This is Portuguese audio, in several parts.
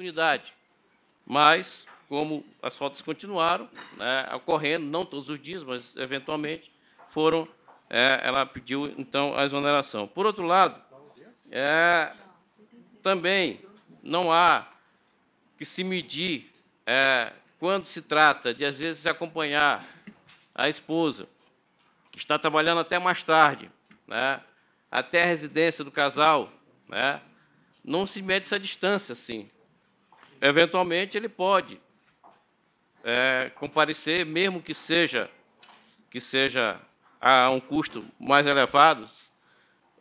oportunidade. Mas, como as faltas continuaram né, ocorrendo, não todos os dias, mas eventualmente, foram, é, ela pediu, então, a exoneração. Por outro lado, é, também não há que se medir é, quando se trata de, às vezes, acompanhar a esposa, que está trabalhando até mais tarde, né, até a residência do casal, né, não se mede essa distância, assim eventualmente ele pode é, comparecer, mesmo que seja que seja a um custo mais elevado,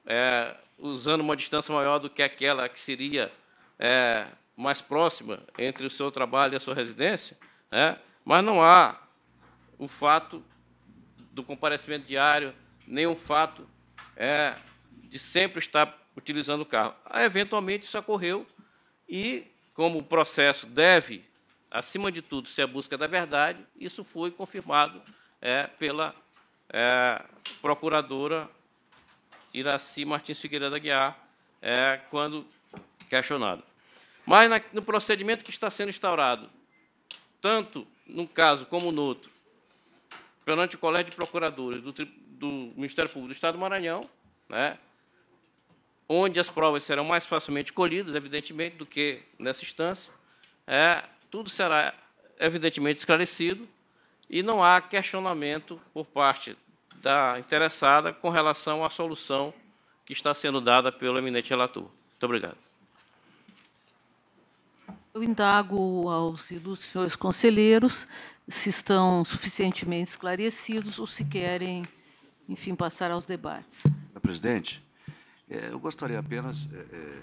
é, usando uma distância maior do que aquela que seria é, mais próxima entre o seu trabalho e a sua residência, né? mas não há o fato do comparecimento diário, nem o fato é, de sempre estar utilizando o carro. Eventualmente isso ocorreu e como o processo deve, acima de tudo, ser a busca da verdade, isso foi confirmado é, pela é, procuradora Iraci Martins Figueiredo Aguiar, é, quando questionada. Mas na, no procedimento que está sendo instaurado, tanto num caso como no outro, perante o Colégio de Procuradores do, do Ministério Público do Estado do Maranhão, né, onde as provas serão mais facilmente colhidas, evidentemente, do que nessa instância. É, tudo será, evidentemente, esclarecido e não há questionamento por parte da interessada com relação à solução que está sendo dada pelo eminente relator. Muito obrigado. Eu indago aos ilustres senhores conselheiros se estão suficientemente esclarecidos ou se querem, enfim, passar aos debates. Presidente, é, eu gostaria apenas é, é,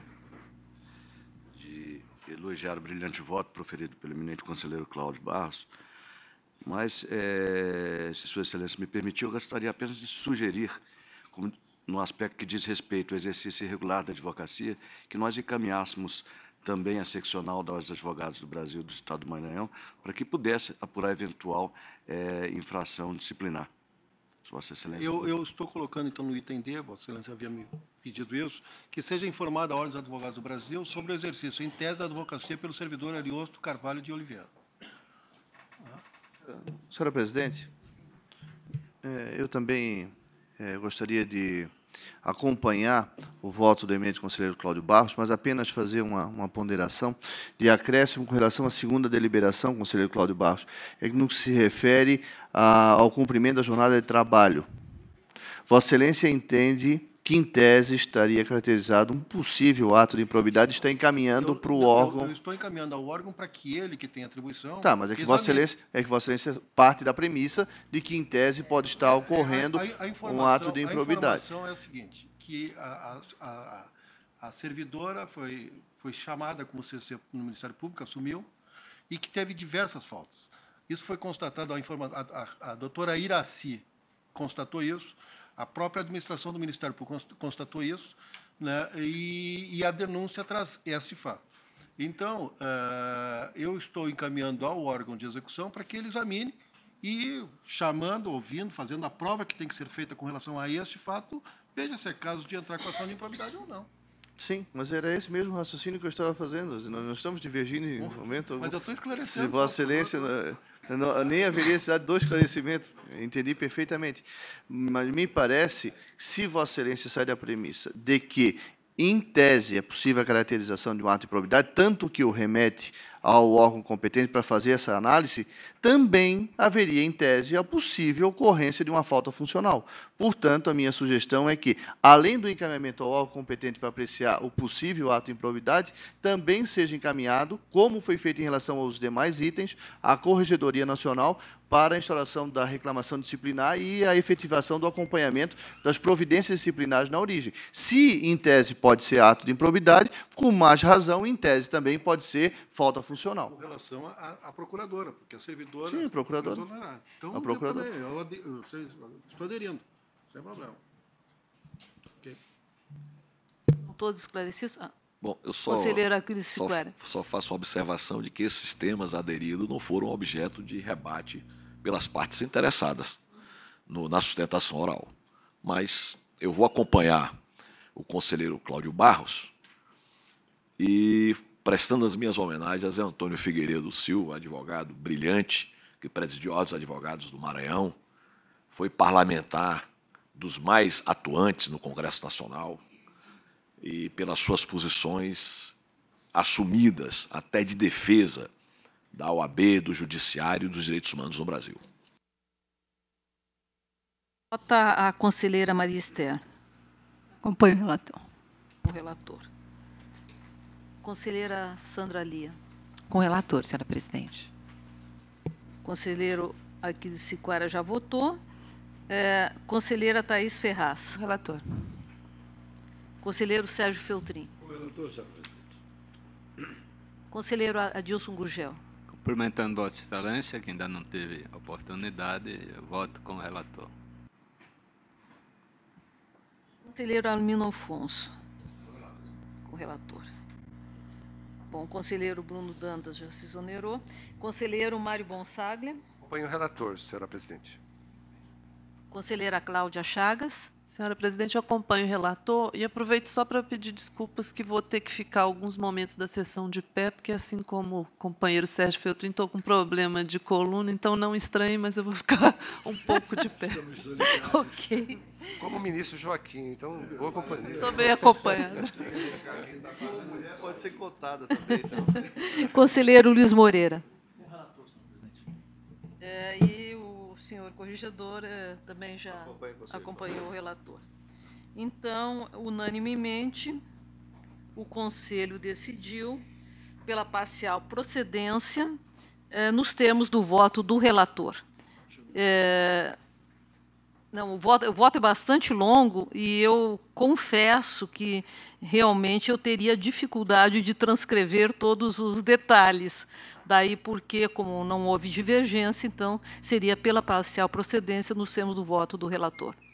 de elogiar o brilhante voto proferido pelo eminente conselheiro Cláudio Barros, mas, é, se Sua Excelência me permitir, eu gostaria apenas de sugerir, como, no aspecto que diz respeito ao exercício irregular da advocacia, que nós encaminhássemos também a seccional dos advogados do Brasil do Estado do Maranhão, para que pudesse apurar eventual é, infração disciplinar. Vossa Excelência. Eu, eu, estou colocando, então, no item D, Vossa Excelência havia me pedido isso, que seja informada a Ordem dos Advogados do Brasil sobre o exercício em tese da advocacia pelo servidor Ariosto Carvalho de Oliveira. Senhora Presidente, é, eu também é, gostaria de acompanhar o voto do eminente conselheiro Cláudio Barros, mas apenas fazer uma, uma, ponderação de acréscimo com relação à segunda deliberação, conselheiro Cláudio Barros, é no que se refere a, ao cumprimento da jornada de trabalho. Vossa Excelência entende que em tese estaria caracterizado um possível ato de improbidade, está encaminhando para o então, órgão. Eu, eu estou encaminhando ao órgão para que ele que tem atribuição. Tá, mas é que Vossa Excelência, é que Vossa Excelência parte da premissa de que em tese é, pode é, estar é, ocorrendo a, a um ato de improbidade. A informação é a seguinte, que a, a servidora foi foi chamada como CC no Ministério Público, assumiu e que teve diversas faltas. Isso foi constatado a, a, a, a doutora Iraci constatou isso a própria administração do Ministério Público constatou isso né, e, e, a denúncia traz esse fato. Então, uh, eu estou encaminhando ao órgão de execução para que ele examine e, chamando, ouvindo, fazendo a prova que tem que ser feita com relação a este fato, veja se é caso de entrar com ação de improbidade ou não. Sim, mas era esse mesmo raciocínio que eu estava fazendo. Nós estamos divergindo em momento Mas eu estou esclarecendo. Se Vossa Excelência. Não, nem haveria necessidade dois esclarecimentos entendi perfeitamente. Mas me parece, se Vossa Excelência sai da premissa de que em tese, é possível a caracterização de um ato de improbidade tanto que o remete ao órgão competente para fazer essa análise, também haveria, em tese, a possível ocorrência de uma falta funcional. Portanto, a minha sugestão é que, além do encaminhamento ao órgão competente para apreciar o possível ato de improbidade, também seja encaminhado, como foi feito em relação aos demais itens, à Corregedoria Nacional para a instauração da reclamação disciplinar e a efetivação do acompanhamento das providências disciplinares na origem. Se, em tese, pode ser ato de improbidade, com mais razão, em tese, também pode ser falta funcional. Com relação à procuradora, porque a servidora... Sim, a procuradora. É a então, a procuradora. Eu, eu, eu, estou aderindo, sem problema. Okay. todos esclarecidos? Ah. Bom, eu só, só, só, faço uma observação de que esses temas aderidos não foram objeto de rebate pelas partes interessadas no, na sustentação oral. Mas eu vou acompanhar o conselheiro Cláudio Barros e, prestando as minhas homenagens a Zé Antônio Figueiredo Silva, advogado brilhante, que presidiu os advogados do Maranhão, foi parlamentar dos mais atuantes no Congresso Nacional, e pelas suas posições assumidas, até de defesa da OAB, do Judiciário e dos Direitos Humanos no Brasil. Vota a conselheira Maria Esther. Acompanho o relator. O relator. Conselheira Sandra Lia. Com o relator, senhora presidente. Conselheiro Aquiles Siquara já votou. É, conselheira Thaís Ferraz. Relator. Conselheiro Sérgio Feltrin. relator, senhor presidente. Conselheiro Adilson Gurgel. Cumprimentando Vossa Excelência, que ainda não teve oportunidade, voto com o relator. Conselheiro Almino Alfonso. Com relator. Bom, o conselheiro Bruno Dantas já se exonerou. Conselheiro Mário Bonsaglia. Acompanho o relator, senhora presidente. Conselheira Cláudia Chagas. Senhora presidente, eu acompanho o relator e aproveito só para pedir desculpas que vou ter que ficar alguns momentos da sessão de pé, porque assim como o companheiro Sérgio Feltrin, estou com problema de coluna, então não estranhe, mas eu vou ficar um pouco de pé. Estamos ok. Como o ministro Joaquim, então boa companhia. Estou bem acompanhada. Pode ser cotada também, então. Conselheiro Luiz Moreira. o relator, senhor presidente. É, e corregedora também já você, então. acompanhou o relator. Então, unanimemente, o Conselho decidiu pela parcial procedência eh, nos termos do voto do relator. Eh, não, o voto, o voto é bastante longo e eu confesso que realmente eu teria dificuldade de transcrever todos os detalhes. Daí porque, como não houve divergência, então seria pela parcial procedência nos termos do voto do relator.